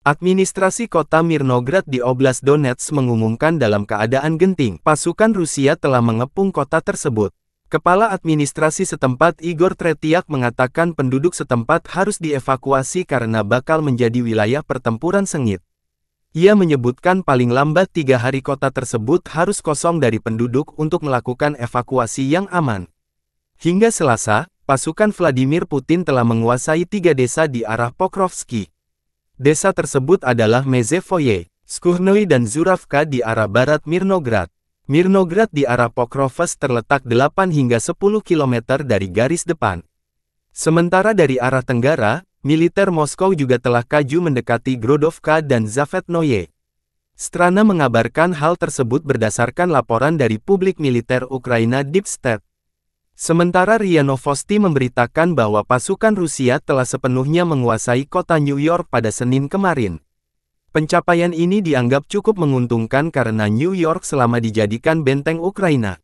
Administrasi kota Mirnograd di Oblast Donetsk mengumumkan dalam keadaan genting, pasukan Rusia telah mengepung kota tersebut. Kepala administrasi setempat Igor Tretiak mengatakan penduduk setempat harus dievakuasi karena bakal menjadi wilayah pertempuran sengit. Ia menyebutkan paling lambat tiga hari kota tersebut harus kosong dari penduduk untuk melakukan evakuasi yang aman. Hingga Selasa, pasukan Vladimir Putin telah menguasai tiga desa di arah Pokrovsky. Desa tersebut adalah Mezevoye, Skurnoi dan Zuravka di arah barat Mirnograd. Mirnograd di arah Pokrovsk terletak 8 hingga 10 km dari garis depan. Sementara dari arah tenggara, militer Moskow juga telah kaju mendekati Grodovka dan Zavetnoye. Strana mengabarkan hal tersebut berdasarkan laporan dari publik militer Ukraina Deep State. Sementara Ria Novosti memberitakan bahwa pasukan Rusia telah sepenuhnya menguasai kota New York pada Senin kemarin. Pencapaian ini dianggap cukup menguntungkan karena New York selama dijadikan benteng Ukraina.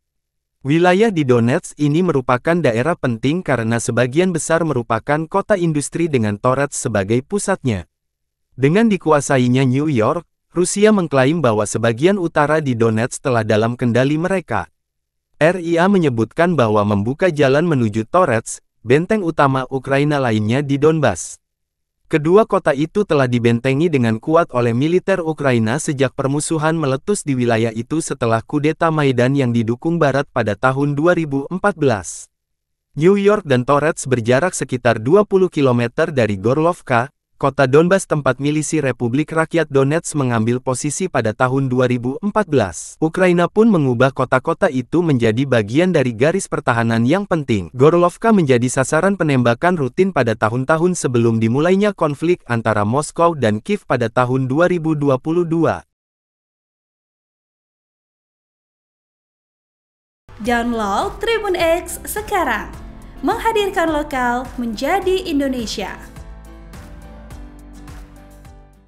Wilayah di Donetsk ini merupakan daerah penting karena sebagian besar merupakan kota industri dengan Torat sebagai pusatnya. Dengan dikuasainya New York, Rusia mengklaim bahwa sebagian utara di Donetsk telah dalam kendali mereka. RIA menyebutkan bahwa membuka jalan menuju Torets, benteng utama Ukraina lainnya di Donbas. Kedua kota itu telah dibentengi dengan kuat oleh militer Ukraina sejak permusuhan meletus di wilayah itu setelah kudeta Maidan yang didukung Barat pada tahun 2014. New York dan Torets berjarak sekitar 20 km dari Gorlovka, kota Donbas tempat milisi Republik Rakyat Donetsk mengambil posisi pada tahun 2014. Ukraina pun mengubah kota-kota itu menjadi bagian dari garis pertahanan yang penting. Gorlovka menjadi sasaran penembakan rutin pada tahun-tahun sebelum dimulainya konflik antara Moskow dan Kiev pada tahun 2022. Download Tribun X sekarang, menghadirkan lokal menjadi Indonesia.